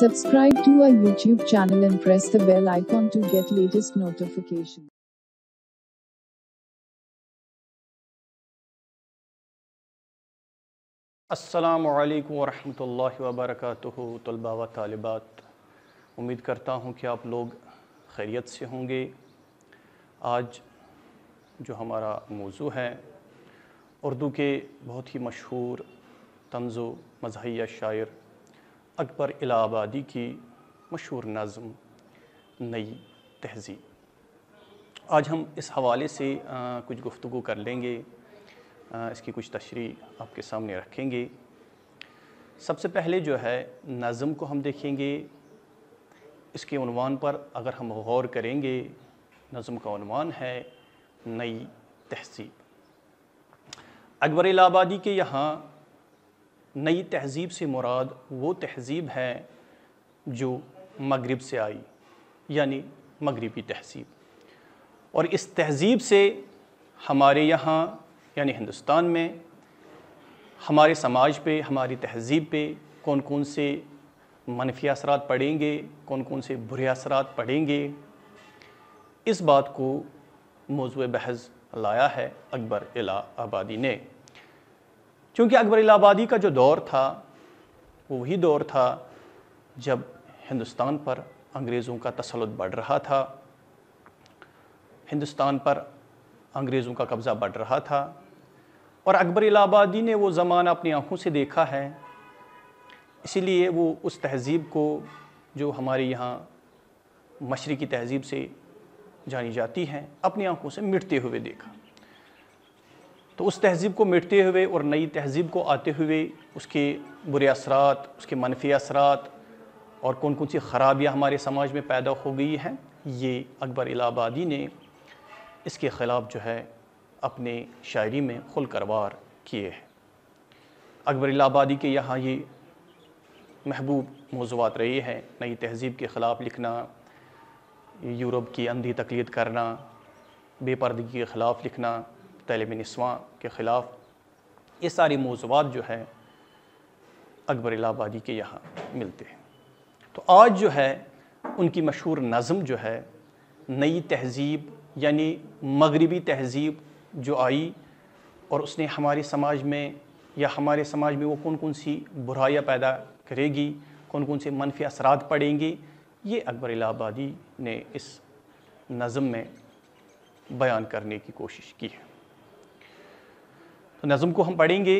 Subscribe to our YouTube channel and press the bell icon to get latest notifications. अस्सलाम वालेकुम वरहमतुल्लाहि वबरकातुहू तलबा व तालिबात उम्मीद करता हूँ कि आप लोग खैरियत से होंगे आज जो हमारा मौजू है उर्दू के बहुत ही मशहूर तंज़ो मजहिया शायर अकबर इलाहाबादी की मशहूर नज़म नई तहजीब आज हम इस हवाले से आ, कुछ गुफ्तु कर लेंगे आ, इसकी कुछ तशरी आपके सामने रखेंगे सबसे पहले जो है नज़म को हम देखेंगे इसके अनवान पर अगर हम गौर करेंगे नज़म का अनवान है नई तहजीब अकबर इलाहाबादी के यहाँ नई तहज़ीब से मुराद वो तहज़ीब है जो मगरब से आई यानी मगरबी तहज़ीब और इस तहज़ीब से हमारे यहाँ यानी हिंदुस्तान में हमारे समाज पे हमारी तहज़ीब पे कौन कौन से मनफी असरा पड़ेंगे कौन कौन से बुरे असरा पड़ेंगे इस बात को मौजू बहस लाया है अकबर अला आबादी ने क्योंकि अकबर आबादी का जो दौर था वो वही दौर था जब हिंदुस्तान पर अंग्रेज़ों का तसलुत बढ़ रहा था हिंदुस्तान पर अंग्रेज़ों का कब्ज़ा बढ़ रहा था और अकबर इलाहाबादी ने वो ज़माना अपनी आँखों से देखा है इसीलिए वो उस तहज़ीब को जो हमारे यहाँ मशरक़ी तहज़ीब से जानी जाती है अपनी आँखों से मिटते हुए देखा तो उस तहज़ीब को मिटते हुए और नई तहज़ीब को आते हुए उसके बुरे असरात उसके मनफी असरात और कौन कौन सी ख़राबियाँ हमारे समाज में पैदा हो गई हैं ये अकबर इलाहाबादी ने इसके ख़िलाफ़ जो है अपने शायरी में वार किए हैं अकबर इलाहाबादी के यहाँ ये महबूब मौजूद रही हैं नई तहज़ीब के ख़िलाफ़ लिखना यूरोप की अंधी तकलीद करना बेपर्दगी के ख़िलाफ़ लिखना नस्वा के ख़िलाफ़ ये सारी मौजूद जो है अकबर इलाहाबादी के यहाँ मिलते हैं तो आज जो है उनकी मशहूर नज़म जो है नई तहज़ीब यानी मगरबी तहज़ीब जो आई और उसने हमारे समाज में या हमारे समाज में वो कौन कौन सी बुराइयाँ पैदा करेगी कौन कौन से मनफी असरा पड़ेंगे ये अकबर इलाहाबादी ने इस नज़म में बयान करने की कोशिश की है तो नज़म को हम पढ़ेंगे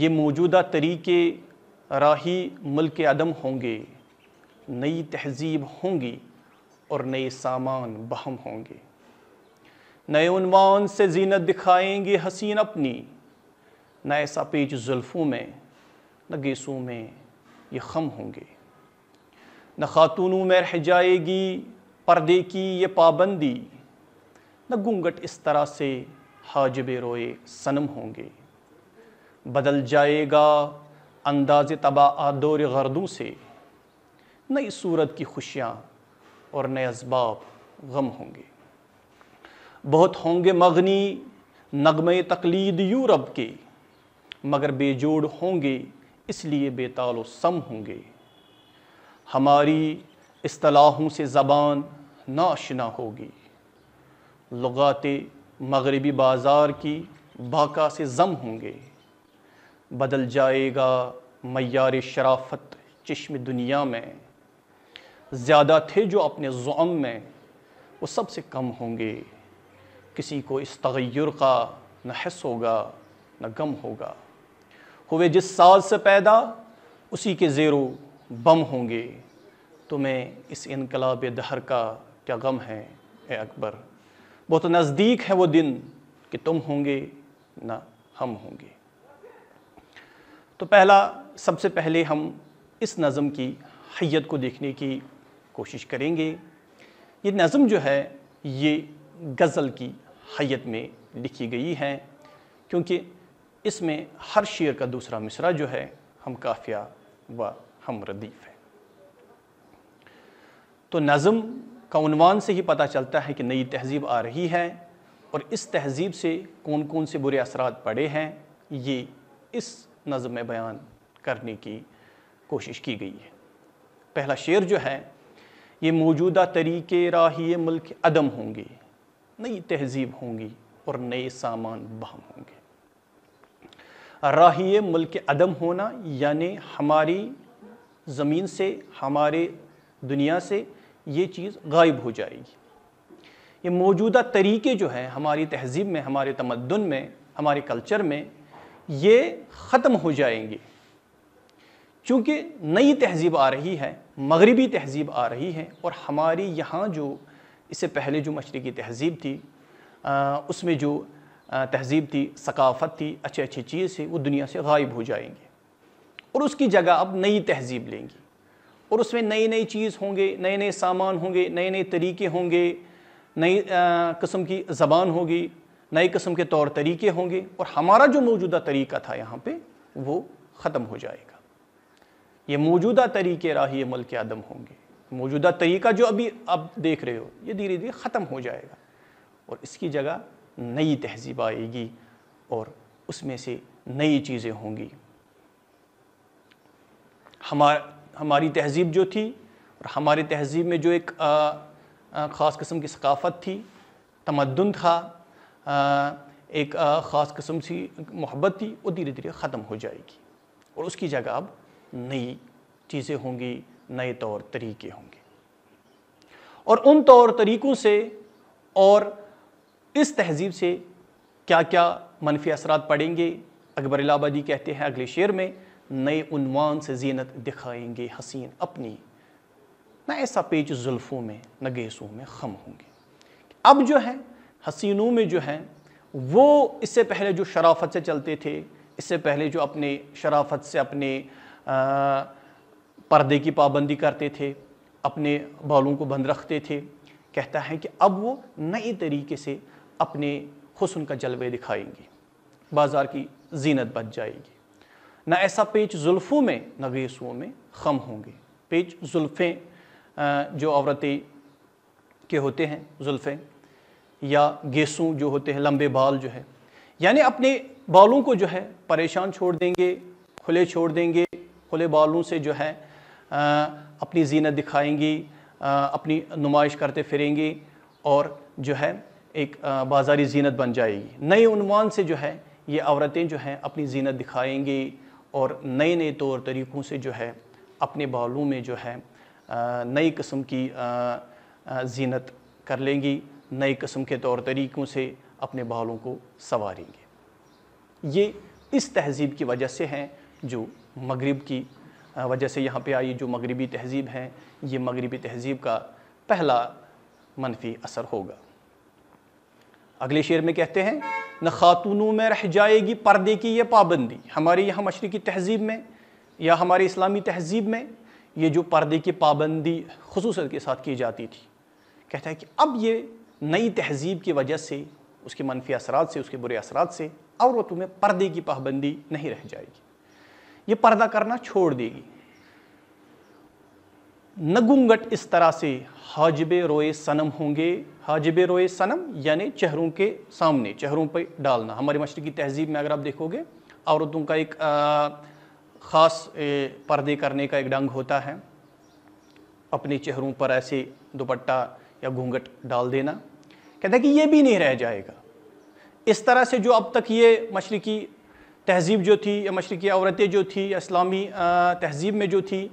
ये मौजूदा तरीके राही मुल्क अदम होंगे नई तहजीब होंगी और नए सामान बहम होंगे नए उनवान से जीनत दिखाएंगे हसीन अपनी न ऐसा पेच जुल्फ़ों में न गेसों में ये खम होंगे न खातूनों में रह जाएगी पर्दे की ये पाबंदी न घूंघट इस तरह से हाजब रोए सनम होंगे बदल जाएगा अंदाज तबा आदोर गर्दों से नई सूरत की खुशियाँ और नए इसबाब गम होंगे बहुत होंगे मगनी नगमे तकलीद यूरप के मगर बेजोड़ होंगे इसलिए बेताल सम होंगे हमारी असलाहों से ज़बान नाशना होगी लगाते मगरबी बाज़ार की बाका से ज़म होंगे बदल जाएगा मैार शराफत चश्म दुनिया में ज़्यादा थे जो अपने ज़म में वो सबसे कम होंगे किसी को इस तगैर का न हस होगा न गम होगा हुए जिस साल से पैदा उसी के ज़ेरो बम होंगे तुम्हें इस इनकलाब दहर का क्या गम है ए अकबर बहुत तो नज़दीक है वो दिन कि तुम होंगे ना हम होंगे तो पहला सबसे पहले हम इस नज़म की हैयत को देखने की कोशिश करेंगे ये नज़म जो है ये गज़ल की हैयत में लिखी गई है क्योंकि इसमें हर शेर का दूसरा मिसरा जो है हम काफ़िया व हम रदीफ़ है तो नज़म का उनवान से ही पता चलता है कि नई तहजीब आ रही है और इस तहजीब से कौन कौन से बुरे असरात पड़े हैं ये इस नज़म में बयान करने की कोशिश की गई है पहला शेर जो है ये मौजूदा तरीके राही मुल्क अदम होंगे नई तहजीब होंगी और नए सामान बहम होंगे राही मुल्क अदम होना यानी हमारी ज़मीन से हमारे दुनिया से ये चीज़ गायब हो जाएगी ये मौजूदा तरीके जो हैं हमारी तहजीब में हमारे तमदन में हमारे कल्चर में ये ख़त्म हो जाएंगे चूँकि नई तहजीब आ रही है मगरबी तहजीब आ रही है और हमारी यहाँ जो इससे पहले जो मशरक़ी तहजीब थी आ, उसमें जो तहजीब थी सकाफ़त थी अच्छी अच्छी चीज़ थी वो दुनिया से गायब हो जाएंगे और उसकी जगह अब नई तहजीब लेंगी और उसमें नई नई चीज़ होंगे नए नए सामान होंगे नए नए तरीके होंगे नई कस्म की ज़बान होगी नए कस्म के तौर तरीके होंगे और हमारा जो मौजूदा तरीका था यहाँ पर वो ख़त्म हो जाएगा ये मौजूदा तरीके राही के आदम होंगे मौजूदा तरीका जो अभी आप देख रहे हो ये धीरे धीरे ख़त्म हो जाएगा और इसकी जगह नई तहजीब आएगी और उसमें से नई चीज़ें होंगी हमारा हमारी तहजीब जो थी और हमारी तहजीब में जो एक ख़ास कस्म की सकाफ़त थी तमदन था एक ख़ास कस्म सी मोहब्बत थी वो धीरे धीरे ख़त्म हो जाएगी और उसकी जगह अब नई चीज़ें होंगी नए तौर तरीके होंगे और उन तौर तरीक़ों से और इस तहजीब से क्या क्या मनफी असरा पड़ेंगे अकबर इलाबादी कहते हैं अगले शेर में नए उनवान से जीनत दिखाएंगे हसीन अपनी न ऐसा पेच जुल्फ़ों में न गेसों में खम होंगे अब जो है हसीनों में जो है वो इससे पहले जो शराफत से चलते थे इससे पहले जो अपने शराफत से अपने आ, पर्दे की पाबंदी करते थे अपने बालों को बंद रखते थे कहता है कि अब वो नए तरीके से अपने हुसन का जलवे दिखाएंगे बाज़ार की जीनत बच जाएगी ना ऐसा पेच जुल्फ़ों में न गेसुओं में खम होंगे पेच जुल्फ़ें जो औरतें के होते हैं जुल्फ़ें या गेसू जो होते हैं लंबे बाल जो है यानी अपने बालों को जो है परेशान छोड़ देंगे खुले छोड़ देंगे खुले बालों से जो है अपनी जीनत दिखाएंगी अपनी नुमाइश करते फिरेंगी और जो है एक बाजारी जीनत बन जाएगी नए उनवान से जो है ये औरतें जो हैं अपनी जीनत दिखाएंगी और नए नए तौर तरीक़ों से जो है अपने बालों में जो है नई कस्म की जीनत कर लेंगी नए कस्म के तौर तरीक़ों से अपने बालों को संवारेंगे ये इस तहज़ीब की वजह से हैं जो मगरब की वजह से यहाँ पे आई जो मगरबी तहज़ीब है ये मगरबी तहज़ीब का पहला मनफी असर होगा अगले शेर में कहते हैं न खातूनों में रह जाएगी पर्दे की ये पाबंदी हमारे यहाँ मशरक़ी तहजीब में या हमारे इस्लामी तहजीब में ये जो पर्दे की पाबंदी खसूस के साथ की जाती थी कहता है कि अब ये नई तहजीब की वजह से उसके मनफी असरा से उसके बुरे असरा से औरतों में पर्दे की पाबंदी नहीं रह जाएगी ये पर्दा करना छोड़ देगी नगुंगट इस तरह से हाजब रोए सनम होंगे हाजब रोए सनम यानी चेहरों के सामने चेहरों पर डालना हमारे मशरकी तहजीब में अगर आप देखोगे औरतों का एक ख़ास पर्दे करने का एक डंग होता है अपने चेहरों पर ऐसे दुपट्टा या घूंघट डाल देना कहते हैं कि ये भी नहीं रह जाएगा इस तरह से जो अब तक ये मशरकी तहजीब जो थी या मशरकी औरतें जो थी इस्लामी तहजीब में जो थी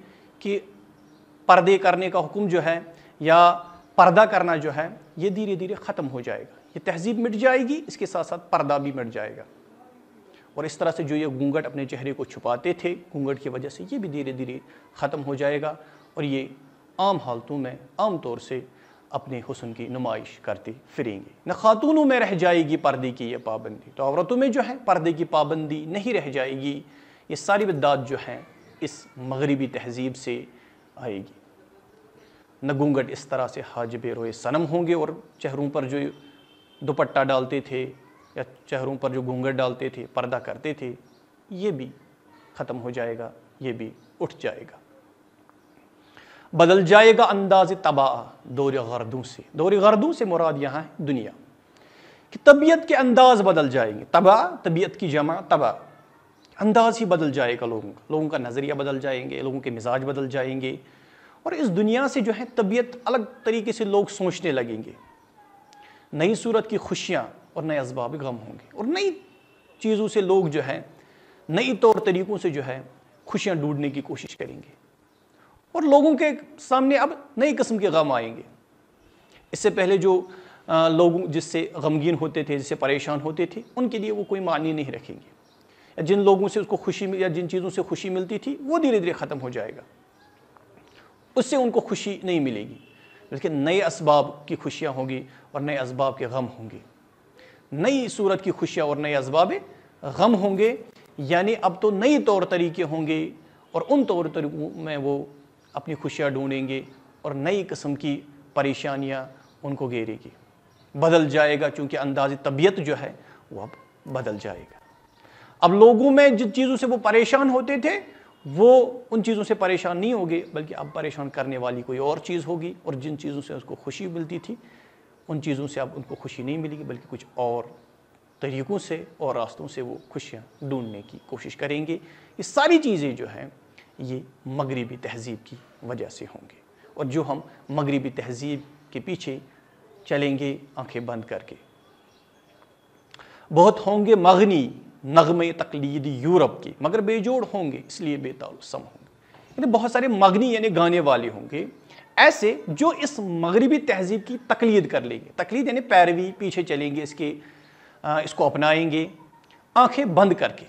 कि पर्दे करने का हुक्म जो है या पर्दा करना जो है ये धीरे धीरे ख़त्म हो जाएगा ये तहजीब मिट जाएगी इसके साथ साथ पर्दा भी मिट जाएगा और इस तरह से जो ये घूंघट अपने चेहरे को छुपाते थे घूंघट की वजह से ये भी धीरे धीरे ख़त्म हो जाएगा और ये आम हालतों में आम तौर से अपने हुसन की नुमाइश करती फिरेंगी न खातूनों में रह जाएगी पर्दे की यह पाबंदी तो औरतों में जो है पर्दे की पाबंदी नहीं रह जाएगी ये सारी बदात जो हैं इस मगरबी तहजीब से आएगी नगूंगट इस तरह से हाजिब रोए सनम होंगे और चेहरों पर जो दुपट्टा डालते थे या चेहरों पर जो घूंघट डालते थे पर्दा करते थे ये भी ख़त्म हो जाएगा ये भी उठ जाएगा बदल जाएगा अंदाज तबाह दौर गर्दों से दौर गर्दों से मुराद यहाँ है दुनिया कि तबीयत के अंदाज बदल जाएंगे तबाह तबीयत की जमा तबाह अंदाज़ ही बदल जाएगा लोगों का लोगों का नज़रिया बदल जाएंगे लोगों के मिजाज बदल जाएंगे और इस दुनिया से जो है तबीयत अलग तरीके से लोग सोचने लगेंगे नई सूरत की खुशियाँ और नए इसबाब गम होंगे और नई चीज़ों से लोग जो है नई तौर तरीक़ों से जो है खुशियाँ ढूंढने की कोशिश करेंगे और लोगों के सामने अब नई किस्म के गम आएंगे इससे पहले जो लोग जिससे गमगीन होते थे जिससे परेशान होते थे उनके लिए वो कोई मानी नहीं रखेंगे जिन लोगों से उसको खुशी या जिन चीज़ों से खुशी मिलती थी वो धीरे धीरे ख़त्म हो जाएगा उससे उनको खुशी नहीं मिलेगी बल्कि नए इसबाब की खुशियाँ होंगी और नए इसबाब के गम होंगे नई सूरत की खुशियाँ और नए इसबाब गम होंगे यानी अब तो नए तौर तरीके होंगे और उन तौर तरीक़ों में वो अपनी खुशियाँ ढूंढेंगे और नई किस्म की परेशानियाँ उनको घेरेगी बदल जाएगा क्योंकि अंदाज तबीयत जो है वो अब बदल जाएगा अब लोगों में जिन चीज़ों से वो परेशान होते थे वो उन चीज़ों से परेशान नहीं होगे बल्कि अब परेशान करने वाली कोई और चीज़ होगी और जिन चीज़ों से उसको खुशी मिलती थी उन चीज़ों से अब उनको खुशी नहीं मिलेगी बल्कि कुछ और तरीक़ों से और रास्तों से वो खुशियाँ ढूंढने की कोशिश करेंगे ये सारी चीज़ें जो हैं ये मगरबी तहजीब की वजह से होंगी और जो हम मगरबी तहजीब के पीछे चलेंगे आंखें बंद करके बहुत होंगे मगनी नगमे तकलीद यूरोप की मगर बेजोड़ होंगे इसलिए बेतालसम होंगे यानी बहुत सारे मगनी यानी गाने वाले होंगे ऐसे जो इस मगरबी तहजीब की तकलीद कर लेंगे तकलीद यानी पैरवी पीछे चलेंगे इसके इसको अपनाएंगे आंखें बंद करके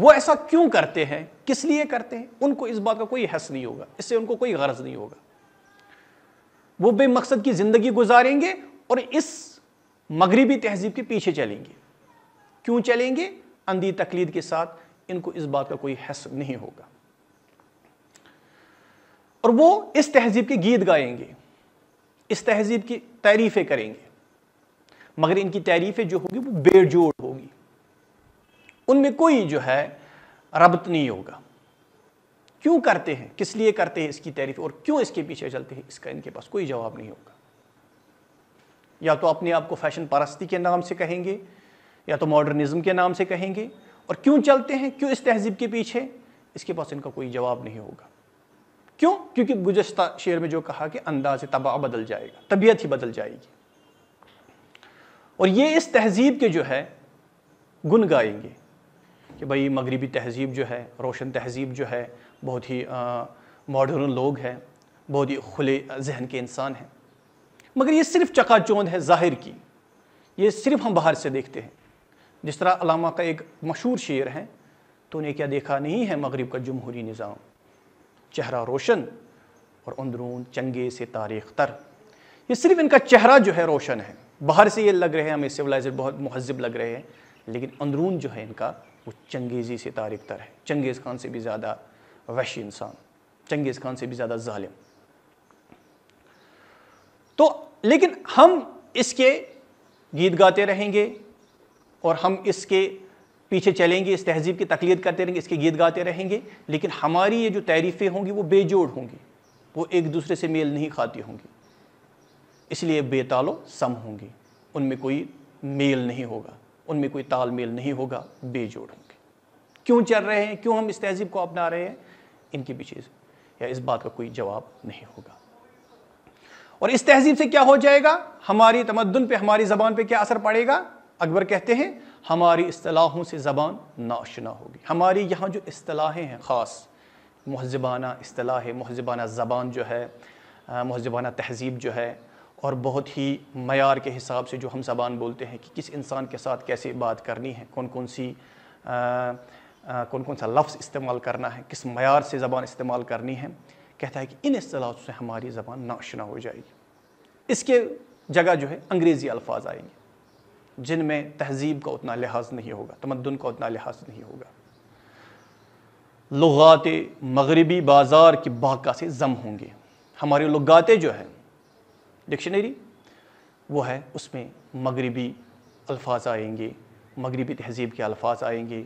वो ऐसा क्यों करते हैं किस लिए करते हैं उनको इस बात का कोई हस नहीं होगा इससे उनको कोई गर्ज नहीं होगा वो बेमकसद की ज़िंदगी गुजारेंगे और इस मगरबी तहजीब के पीछे चलेंगे क्यों चलेंगे अंधी तकलीद के साथ इनको इस बात का कोई हस नहीं होगा और वो इस तहजीब के गीत गाएंगे इस तहजीब की तारीफ़ें करेंगे मगर इनकी तारीफ़ें जो होगी वो बेजोड़ होगी उनमें कोई जो है रबत नहीं होगा क्यों करते हैं किस लिए करते हैं इसकी तारीफ और क्यों इसके पीछे चलते हैं इसका इनके पास कोई जवाब नहीं होगा या तो अपने आप को फैशन परस्ती के नाम से कहेंगे या तो मॉडर्निज्म के नाम से कहेंगे और क्यों चलते हैं क्यों इस तहजीब के पीछे इसके पास इनका कोई जवाब नहीं होगा क्यों क्योंकि गुजशत शेर में जो कहा कि अंदाज तबाह बदल जाएगा तबीयत ही बदल जाएगी और ये इस तहजीब के जो है गुन गाएंगे कि भाई मगरबी तहजीब जो है रोशन तहजीब जो है बहुत ही मॉडर्न लोग हैं बहुत ही खुले जहन के इंसान हैं मगर ये सिर्फ चकाचौंध है ज़ाहिर की ये सिर्फ हम बाहर से देखते हैं जिस तरह अलामा का एक मशहूर शेर है तूने तो क्या देखा नहीं है मगरब का जमहूरी निज़ाम चेहरा रोशन और अंदरून चंगे से तारीख तर ये सिर्फ इनका चेहरा जो है रोशन है बाहर से ये लग रहे हैं हमें सिविलाइज बहुत महजब लग रहे हैं लेकिन अंदरून जो है इनका वो चंगेज़ी से तारीख तर है चंगेज़ खान से भी ज़्यादा वैशी इंसान चंगेज़ खान से भी ज़्यादा ालिम तो लेकिन हम इसके गीत गाते रहेंगे और हम इसके पीछे चलेंगे इस तहजीब की तकलीद करते रहेंगे इसके गीत गाते रहेंगे लेकिन हमारी ये जो तारीफ़ें होंगी वो बेजोड़ होंगी वो एक दूसरे से मेल नहीं खाती होंगी इसलिए बेतालो सम होंगी उनमें कोई मेल नहीं होगा उनमें कोई तालमेल नहीं होगा बेजोड़ होंगे क्यों चल रहे हैं क्यों हम इस तहजीब को अपना रहे हैं इनके पीछे या इस बात का कोई जवाब नहीं होगा और इस तहजीब से क्या हो जाएगा हमारी तमद्दन पे हमारी ज़बान पे क्या असर पड़ेगा अकबर कहते हैं हमारी असलाहों से ज़बान नाशना होगी हमारी यहाँ जो असलाहें हैं ख़ास महजबाना असलाह महजबाना ज़बान जो है महजबाना तहजीब जो है और बहुत ही मैार के हिसाब से जो हम ज़बान बोलते हैं कि किस इंसान के साथ कैसे बात करनी है कौन कौन सी आ, आ, कौन कौन सा लफ्ज़ इस्तेमाल करना है किस मैार से ज़बान इस्तेमाल करनी है कहता है कि इन असलाहों से हमारी ज़बान नाशना हो जाएगी इसके जगह जो है अंग्रेज़ी अल्फाज आएंगे जिनमें तहजीब का उतना लिहाज नहीं होगा तमदन का उतना लिहाज नहीं होगा लगात मगरबी बाज़ार की बाका से ज़म होंगे हमारे लगातें जो हैं डिक्शनरी वो है उसमें मगरबी अल्फाज आएंगे मगरबी तहजीब के अल्फाज आएंगे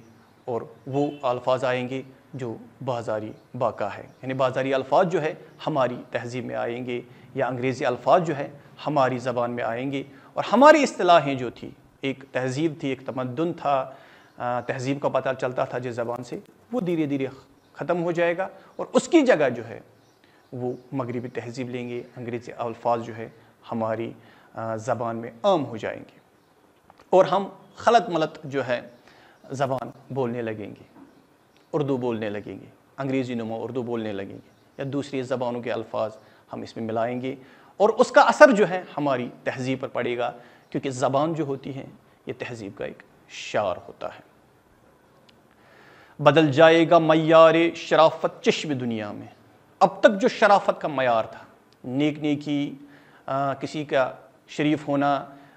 और वो अल्फाज आएंगे जो बाजारी बाका है यानी बाजारी अल्फाज जो है हमारी तहजीब में आएंगे या अंग्रेज़ी अल्फाज जो है हमारी ज़बान में आएंगे और हमारी असलाहें जो थी एक तहजीब थी एक तमदन था तहजीब का पता चलता था जिस ज़बान से वो धीरे धीरे ख़त्म हो जाएगा और उसकी जगह जो है वो मगरबी तहजीब लेंगे अंग्रेज़ी अल्फाज जो है हमारी ज़बान में आम हो जाएंगे और हम खलत मलत जो है ज़बान बोलने लगेंगे उर्दू बोलने लगेंगे अंग्रेज़ी नुमा उर्दू बोलने लगेंगे या दूसरी ज़बानों के अल्फाज हम इसमें मिलाएंगे और उसका असर जो है हमारी तहजीब पर पड़ेगा क्योंकि ज़बान जो होती है ये तहजीब का एक शार होता है बदल जाएगा मैार शराफत चश्म दुनिया में अब तक जो शराफत का मैार था नेक नेकी आ, किसी का शरीफ होना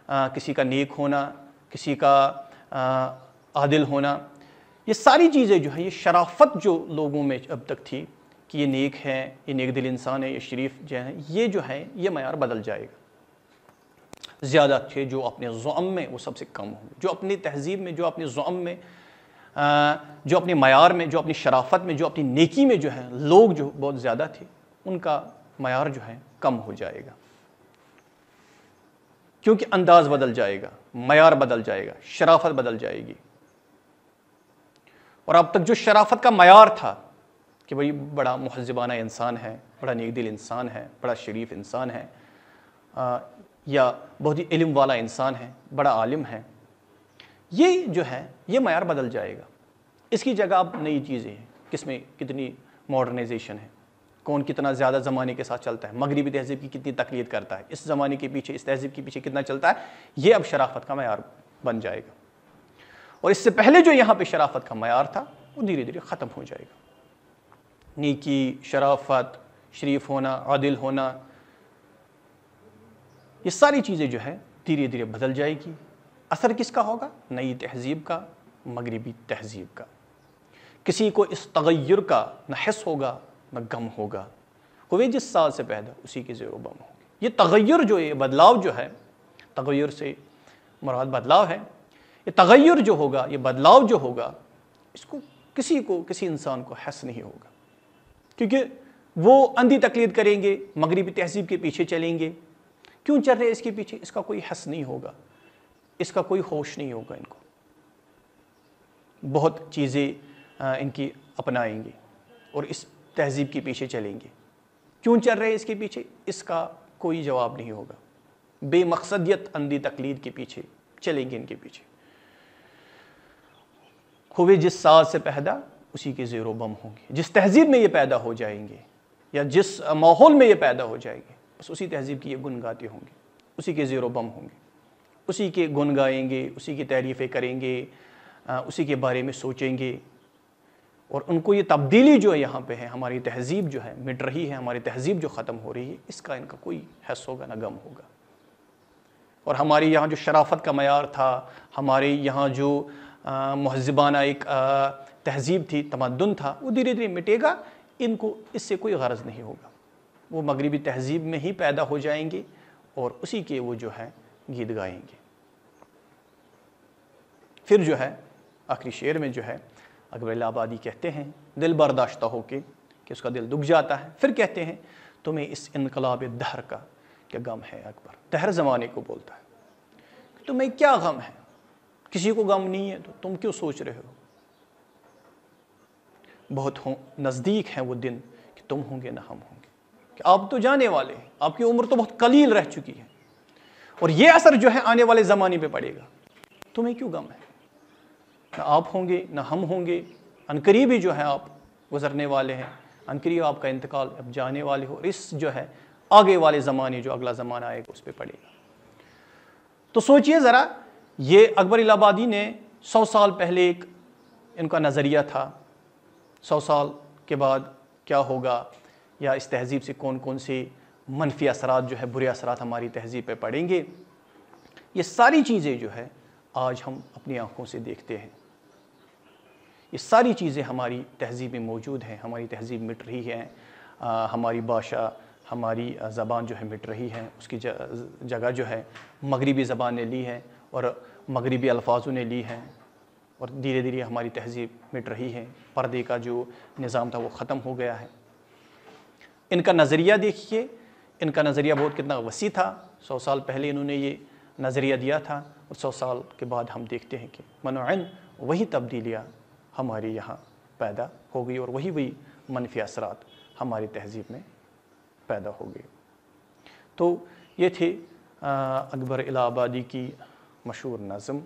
आ, किसी का नेक होना किसी का आ, आदिल होना ये सारी चीज़ें जो है ये शराफत जो लोगों में अब तक थी कि ये नेक है ये नेक दिल इंसान है ये शरीफ जो है ये जो है ये मैार बदल जाएगा ज़्यादा अच्छे जो अपने ज़ोम में वो सबसे कम हो जो अपनी तहजीब में जो अपने ज़म में जो अपने मैार में जो अपनी शराफत में जो अपनी नेकी में जो है लोग जो बहुत ज़्यादा थे उनका मैार जो है कम हो जाएगा क्योंकि अंदाज़ बदल जाएगा मैार बदल जाएगा शराफत बदल जाएगी और अब तक जो शराफत का मैार था कि भाई बड़ा महजबाना इंसान है बड़ा नेक दिल इंसान है बड़ा शरीफ इंसान है आ, या बहुत ही इलम वाला इंसान है बड़ा आलिम है ये जो है ये मैार बदल जाएगा इसकी जगह अब नई चीज़ें हैं किसमें कितनी मॉडर्नाइजेशन है कौन कितना ज़्यादा ज़माने के साथ चलता है मगरबी तहजीब की कितनी तकलीद करता है इस ज़माने के पीछे इस तहजीब के पीछे कितना चलता है ये अब शराफत का मैार बन जाएगा और इससे पहले जो यहाँ पे शराफत का मैार था वो धीरे धीरे ख़त्म हो जाएगा नीकी शराफत शरीफ होना आदिल होना ये सारी चीज़ें जो हैं धीरे धीरे बदल जाएगी असर किसका होगा नई तहजीब का मगरबी तहजीब का किसी को इस तगैर का न हस होगा न गम होगा हुए जिस साल से पैदा उसी के ज़ेर बम होंगे ये तगैर जो ये बदलाव जो है तगैर से मुराद बदलाव है ये तगैर जो होगा ये बदलाव जो होगा इसको किसी को किसी इंसान को हस नहीं होगा क्योंकि वो अंधी तकलीद करेंगे मगरबी तहजीब के पीछे चलेंगे क्यों चल रहे इसके पीछे इसका कोई हस नहीं होगा इसका कोई होश नहीं होगा इनको बहुत चीज़ें इनकी अपनाएंगे और इस तहजीब के पीछे चलेंगे क्यों चल रहे इसके पीछे इसका कोई जवाब नहीं होगा बेमकसदियत अंधी तकलीद के पीछे चलेंगे इनके पीछे हुए जिस साज से पैदा उसी के ज़ेर बम होंगे जिस तहजीब में ये पैदा हो जाएंगे या जिस माहौल में ये पैदा हो जाएंगे बस उसी तहजीब की ये गुन गाते होंगे उसी के ज़ेर बम होंगे उसी के गुन गाएंगे उसी की तारीफ़ें करेंगे उसी के बारे में सोचेंगे और उनको ये तब्दीली जो है यहाँ पे है हमारी तहजीब जो है मिट रही है हमारी तहजीब जो ख़त्म हो रही है इसका इनका कोई हैस होगा ना गम होगा और हमारे यहाँ जो शराफत का मैार था हमारे यहाँ जो महजबाना एक तहजीब थी तमदन था वो धीरे धीरे मिटेगा इनको इससे कोई गर्ज नहीं होगा वो मगरबी तहजीब में ही पैदा हो जाएंगे और उसी के वो जो है गीत गाएंगे फिर जो है आखिरी शेर में जो है अकबर आबादी कहते हैं दिल बर्दाश्त हो के कि उसका दिल दुख जाता है फिर कहते हैं तुम्हें इस इनकलाब दहर का क्या गम है अकबर दहर ज़माने को बोलता है तुम्हें क्या गम है किसी को गम नहीं है तो तुम क्यों सोच रहे हो बहुत हो नज़दीक हैं वो दिन कि तुम होंगे ना हम होंगे कि आप तो जाने वाले हैं आपकी उम्र तो बहुत कलील रह चुकी है और ये असर जो है आने वाले ज़माने पे पड़ेगा तुम्हें क्यों गम है ना आप होंगे ना हम होंगे अनकरीबी जो है आप गुजरने वाले हैं अनकरीब आपका इंतकाल अब जाने वाले हो और इस जो है आगे वाले ज़माने जो अगला ज़माना आएगा उस पर पड़ेगा तो सोचिए ज़रा ये अकबर इलाहाबादी ने सौ साल पहले एक इनका नज़रिया था सौ साल के बाद क्या होगा या इस तहज़ीब से कौन कौन से मनफी असरा जो है बुरे असर हमारी तहज़ीब पर पड़ेंगे ये सारी चीज़ें जो है आज हम अपनी आँखों से देखते हैं ये सारी चीज़ें हमारी तहज़ीब में मौजूद हैं हमारी तहज़ीब मिट रही है आ, हमारी भाषा हमारी ज़बान जो है मिट रही है उसकी जगह जो है मगरबी ज़बान ने ली है और मगरबी अल्फाजों ने ली हैं और धीरे धीरे हमारी तहजीब मिट रही है पर्दे का जो निज़ाम था वो ख़त्म हो गया है इनका नज़रिया देखिए इनका नज़रिया बहुत कितना वसी था सौ साल पहले इन्होंने ये नज़रिया दिया था और सौ साल के बाद हम देखते हैं कि मनोन वही तब्दीलियाँ हमारे यहाँ पैदा हो गई और वही वही मनफी असरात हमारी तहजीब में पैदा हो गए तो ये थे अकबर इलाहाबादी की मशहूर नज़म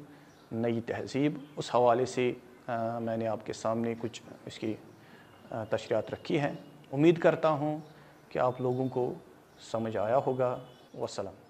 नई तहज़ीब उस हवाले से आ, मैंने आपके सामने कुछ इसकी तशरियात रखी हैं उम्मीद करता हूँ कि आप लोगों को समझ आया होगा वसलम